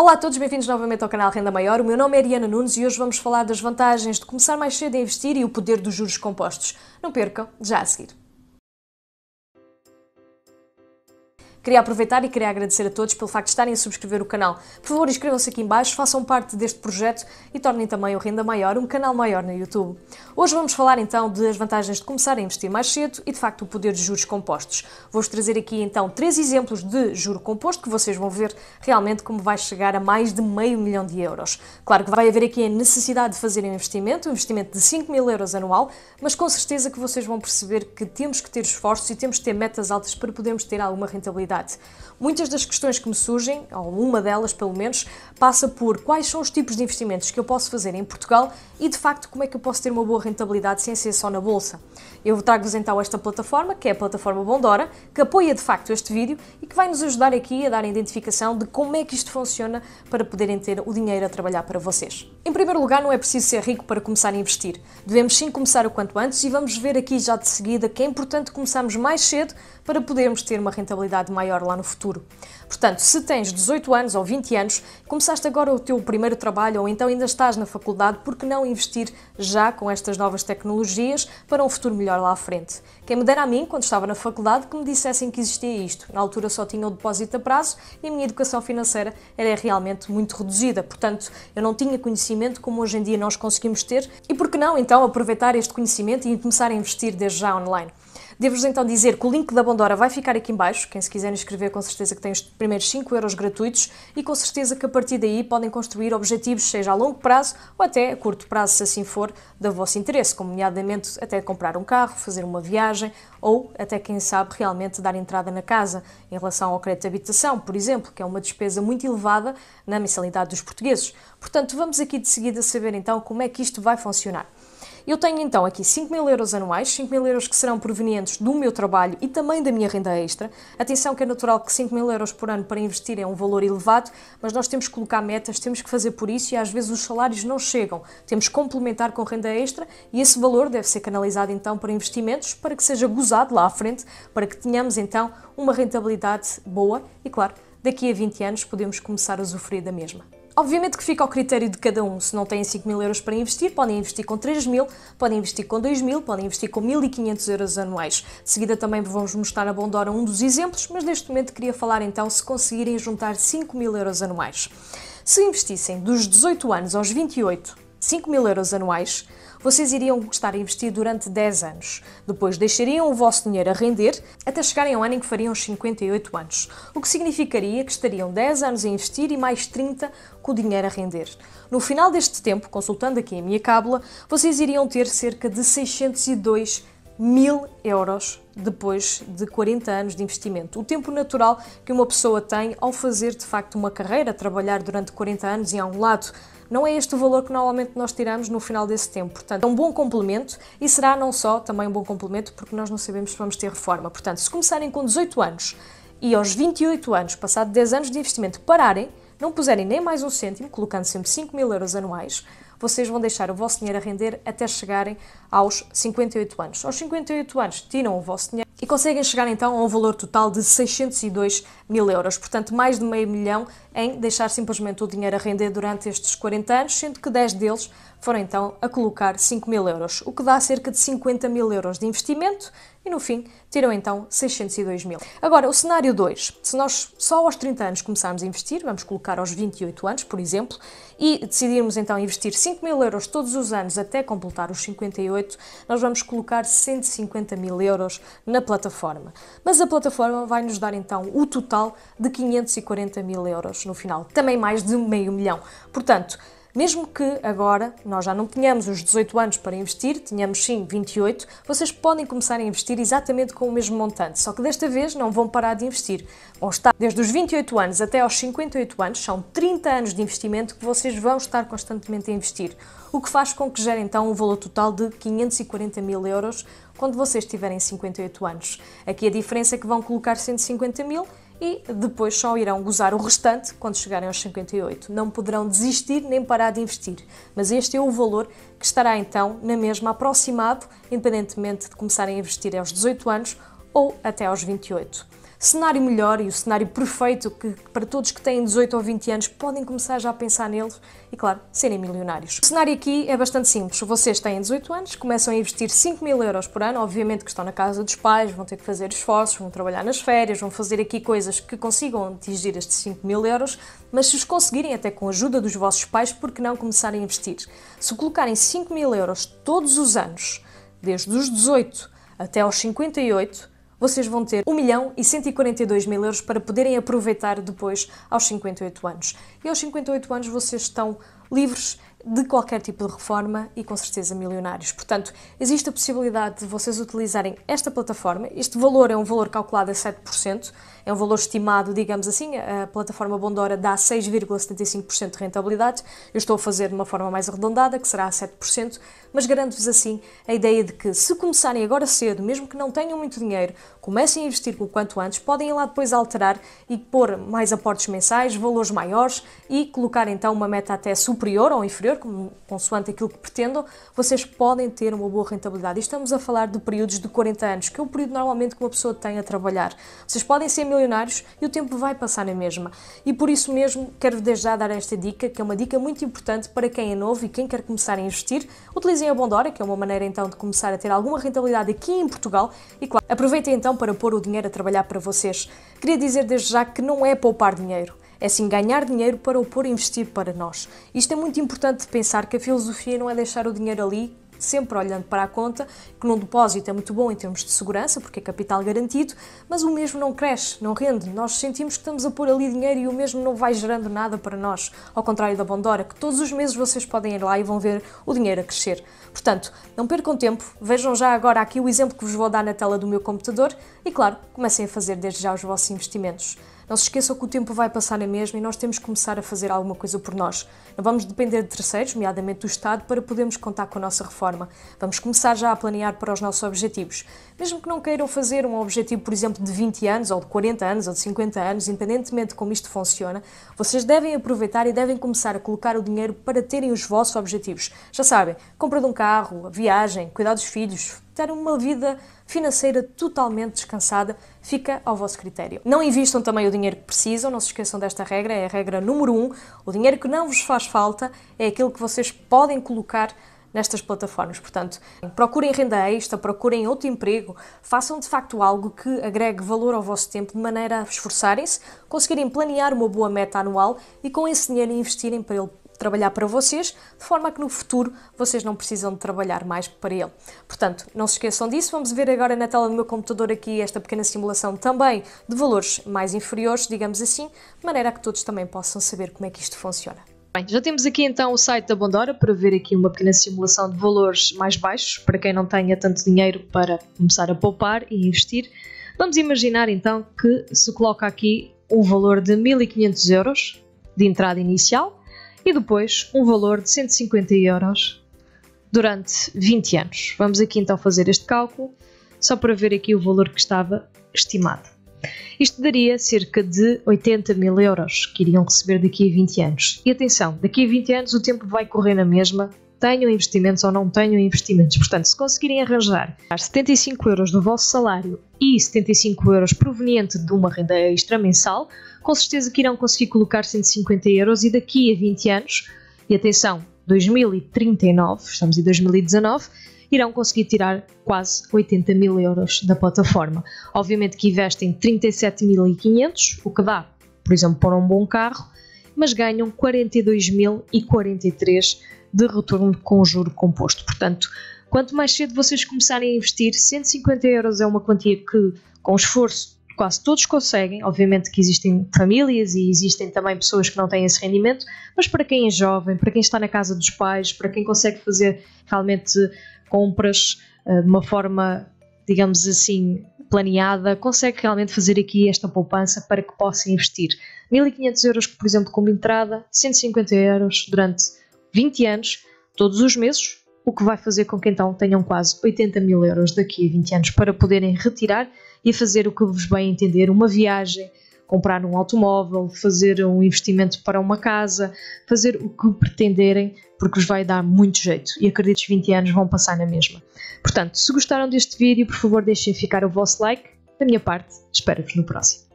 Olá a todos, bem-vindos novamente ao canal Renda Maior. O meu nome é Ariana Nunes e hoje vamos falar das vantagens de começar mais cedo a investir e o poder dos juros compostos. Não percam, já a seguir. Queria aproveitar e queria agradecer a todos pelo facto de estarem a subscrever o canal. Por favor, inscrevam-se aqui embaixo, façam parte deste projeto e tornem também o Renda Maior um canal maior no YouTube. Hoje vamos falar então das vantagens de começar a investir mais cedo e de facto o poder de juros compostos. Vou-vos trazer aqui então três exemplos de juro composto que vocês vão ver realmente como vai chegar a mais de meio milhão de euros. Claro que vai haver aqui a necessidade de fazer um investimento, um investimento de 5 mil euros anual, mas com certeza que vocês vão perceber que temos que ter esforços e temos que ter metas altas para podermos ter alguma rentabilidade Muitas das questões que me surgem, ou uma delas pelo menos, passa por quais são os tipos de investimentos que eu posso fazer em Portugal e de facto como é que eu posso ter uma boa rentabilidade sem ser só na bolsa. Eu trago-vos então esta plataforma, que é a plataforma Bondora, que apoia de facto este vídeo e que vai nos ajudar aqui a dar a identificação de como é que isto funciona para poderem ter o dinheiro a trabalhar para vocês. Em primeiro lugar, não é preciso ser rico para começar a investir. Devemos sim começar o quanto antes e vamos ver aqui já de seguida que é importante começarmos mais cedo para podermos ter uma rentabilidade mais maior lá no futuro. Portanto, se tens 18 anos ou 20 anos, começaste agora o teu primeiro trabalho ou então ainda estás na faculdade, por que não investir já com estas novas tecnologias para um futuro melhor lá à frente? Quem me dera a mim, quando estava na faculdade, que me dissessem que existia isto. Na altura só tinha o depósito a prazo e a minha educação financeira era realmente muito reduzida. Portanto, eu não tinha conhecimento como hoje em dia nós conseguimos ter. E por que não, então, aproveitar este conhecimento e começar a investir desde já online? Devo-vos então dizer que o link da Bondora vai ficar aqui embaixo. Quem se quiser inscrever, com certeza que tem os primeiros 5 euros gratuitos e com certeza que a partir daí podem construir objetivos, seja a longo prazo ou até a curto prazo, se assim for, da vosso interesse, como nomeadamente até comprar um carro, fazer uma viagem ou até, quem sabe, realmente dar entrada na casa. Em relação ao crédito de habitação, por exemplo, que é uma despesa muito elevada na mensalidade dos portugueses. Portanto, vamos aqui de seguida saber então como é que isto vai funcionar. Eu tenho então aqui 5 mil euros anuais, 5 mil euros que serão provenientes do meu trabalho e também da minha renda extra. Atenção que é natural que 5 mil euros por ano para investir é um valor elevado, mas nós temos que colocar metas, temos que fazer por isso e às vezes os salários não chegam. Temos que complementar com renda extra e esse valor deve ser canalizado então para investimentos para que seja gozado lá à frente, para que tenhamos então uma rentabilidade boa e, claro, daqui a 20 anos podemos começar a usufruir da mesma. Obviamente que fica ao critério de cada um. Se não têm 5 mil euros para investir, podem investir com 3 mil, podem investir com 2 mil, podem investir com 1.500 euros anuais. De seguida também vamos mostrar a Bondora um dos exemplos, mas neste momento queria falar então se conseguirem juntar 5 mil euros anuais. Se investissem dos 18 anos aos 28, 5 mil euros anuais, vocês iriam estar a investir durante 10 anos. Depois deixariam o vosso dinheiro a render até chegarem ao ano em que fariam os 58 anos, o que significaria que estariam 10 anos a investir e mais 30 com o dinheiro a render. No final deste tempo, consultando aqui a minha cábula, vocês iriam ter cerca de 602 mil euros depois de 40 anos de investimento. O tempo natural que uma pessoa tem ao fazer de facto uma carreira, trabalhar durante 40 anos em algum lado não é este o valor que normalmente nós tiramos no final desse tempo. Portanto, é um bom complemento e será não só também um bom complemento, porque nós não sabemos se vamos ter reforma. Portanto, se começarem com 18 anos e aos 28 anos, passado 10 anos de investimento, pararem, não puserem nem mais um cêntimo, colocando sempre 5 mil euros anuais, vocês vão deixar o vosso dinheiro a render até chegarem aos 58 anos. Aos 58 anos, tiram o vosso dinheiro e conseguem chegar então a um valor total de 602 mil euros, portanto mais de meio milhão em deixar simplesmente o dinheiro a render durante estes 40 anos, sendo que 10 deles foram então a colocar 5 mil euros, o que dá cerca de 50 mil euros de investimento e no fim terão então 602 mil. Agora, o cenário 2. Se nós só aos 30 anos começarmos a investir, vamos colocar aos 28 anos, por exemplo, e decidirmos então investir 5 mil euros todos os anos até completar os 58, nós vamos colocar 150 mil euros na plataforma. Mas a plataforma vai nos dar então o total de 540 mil euros no final, também mais de meio milhão. Portanto, mesmo que agora nós já não tenhamos os 18 anos para investir, tenhamos sim 28, vocês podem começar a investir exatamente com o mesmo montante, só que desta vez não vão parar de investir. Vão estar desde os 28 anos até aos 58 anos, são 30 anos de investimento que vocês vão estar constantemente a investir, o que faz com que gere então um valor total de 540 mil euros quando vocês tiverem 58 anos. Aqui a diferença é que vão colocar 150 mil e depois só irão gozar o restante quando chegarem aos 58. Não poderão desistir nem parar de investir, mas este é o valor que estará então na mesma aproximado, independentemente de começarem a investir aos 18 anos ou até aos 28 cenário melhor e o cenário perfeito que para todos que têm 18 ou 20 anos podem começar já a pensar nele e, claro, serem milionários. O cenário aqui é bastante simples. Vocês têm 18 anos, começam a investir 5 mil euros por ano, obviamente que estão na casa dos pais, vão ter que fazer esforços, vão trabalhar nas férias, vão fazer aqui coisas que consigam atingir estes 5 mil euros, mas se os conseguirem, até com a ajuda dos vossos pais, por que não começarem a investir? Se colocarem 5 mil euros todos os anos, desde os 18 até aos 58, vocês vão ter 1 milhão e 142 mil euros para poderem aproveitar depois aos 58 anos. E aos 58 anos vocês estão livres de qualquer tipo de reforma e com certeza milionários. Portanto, existe a possibilidade de vocês utilizarem esta plataforma. Este valor é um valor calculado a 7%, é um valor estimado, digamos assim. A plataforma Bondora dá 6,75% de rentabilidade. Eu estou a fazer de uma forma mais arredondada, que será a 7%, mas garanto-vos assim a ideia de que se começarem agora cedo, mesmo que não tenham muito dinheiro, comecem a investir o quanto antes, podem ir lá depois alterar e pôr mais aportes mensais, valores maiores e colocar então uma meta até superior ou inferior superior, como, consoante aquilo que pretendam, vocês podem ter uma boa rentabilidade. E estamos a falar de períodos de 40 anos, que é o período normalmente que uma pessoa tem a trabalhar. Vocês podem ser milionários e o tempo vai passar na mesma. E por isso mesmo quero desde já dar esta dica, que é uma dica muito importante para quem é novo e quem quer começar a investir. Utilizem a Bondora, que é uma maneira então de começar a ter alguma rentabilidade aqui em Portugal. E claro, aproveitem então para pôr o dinheiro a trabalhar para vocês. Queria dizer desde já que não é poupar dinheiro é sim ganhar dinheiro para o pôr a investir para nós. Isto é muito importante pensar que a filosofia não é deixar o dinheiro ali sempre olhando para a conta, que num depósito é muito bom em termos de segurança, porque é capital garantido, mas o mesmo não cresce, não rende. Nós sentimos que estamos a pôr ali dinheiro e o mesmo não vai gerando nada para nós. Ao contrário da Bondora, que todos os meses vocês podem ir lá e vão ver o dinheiro a crescer. Portanto, não percam tempo, vejam já agora aqui o exemplo que vos vou dar na tela do meu computador e, claro, comecem a fazer desde já os vossos investimentos. Não se esqueçam que o tempo vai passar na mesma e nós temos que começar a fazer alguma coisa por nós. Não vamos depender de terceiros, nomeadamente do Estado, para podermos contar com a nossa reforma. Vamos começar já a planear para os nossos objetivos. Mesmo que não queiram fazer um objetivo, por exemplo, de 20 anos, ou de 40 anos, ou de 50 anos, independentemente de como isto funciona, vocês devem aproveitar e devem começar a colocar o dinheiro para terem os vossos objetivos. Já sabem, compra de um carro, viagem, cuidar dos filhos, ter uma vida financeira totalmente descansada, fica ao vosso critério. Não invistam também o dinheiro que precisam, não se esqueçam desta regra, é a regra número um. O dinheiro que não vos faz falta é aquilo que vocês podem colocar nestas plataformas. Portanto, procurem renda extra, procurem outro emprego, façam de facto algo que agregue valor ao vosso tempo de maneira a esforçarem-se, conseguirem planear uma boa meta anual e com esse dinheiro investirem para ele trabalhar para vocês, de forma que no futuro vocês não precisam de trabalhar mais para ele. Portanto, não se esqueçam disso. Vamos ver agora na tela do meu computador aqui esta pequena simulação também de valores mais inferiores, digamos assim, de maneira que todos também possam saber como é que isto funciona. Bem, já temos aqui então o site da Bondora para ver aqui uma pequena simulação de valores mais baixos para quem não tenha tanto dinheiro para começar a poupar e investir. Vamos imaginar então que se coloca aqui um valor de 1500 euros de entrada inicial e depois um valor de 150 euros durante 20 anos. Vamos aqui então fazer este cálculo, só para ver aqui o valor que estava estimado. Isto daria cerca de 80 mil euros que iriam receber daqui a 20 anos. E atenção, daqui a 20 anos o tempo vai correr na mesma, tenham investimentos ou não tenham investimentos. Portanto, se conseguirem arranjar 75 euros do vosso salário e 75 euros proveniente de uma renda extra mensal, com certeza que irão conseguir colocar 150 euros e daqui a 20 anos, e atenção, 2039, estamos em 2019, irão conseguir tirar quase 80 mil euros da plataforma. Obviamente que investem 37.500, o que dá, por exemplo, para um bom carro, mas ganham 42.043 de retorno com juro composto. Portanto, quanto mais cedo vocês começarem a investir, 150 euros é uma quantia que, com esforço, quase todos conseguem. Obviamente que existem famílias e existem também pessoas que não têm esse rendimento, mas para quem é jovem, para quem está na casa dos pais, para quem consegue fazer realmente compras eh, de uma forma, digamos assim, planeada, consegue realmente fazer aqui esta poupança para que possa investir. 1.500 euros, por exemplo, como entrada, 150 euros durante 20 anos, todos os meses, o que vai fazer com que então tenham quase 80 mil euros daqui a 20 anos para poderem retirar e fazer o que vos bem entender, uma viagem, comprar um automóvel, fazer um investimento para uma casa, fazer o que pretenderem, porque vos vai dar muito jeito e acredito que 20 anos vão passar na mesma. Portanto, se gostaram deste vídeo, por favor deixem ficar o vosso like. Da minha parte, espero-vos no próximo.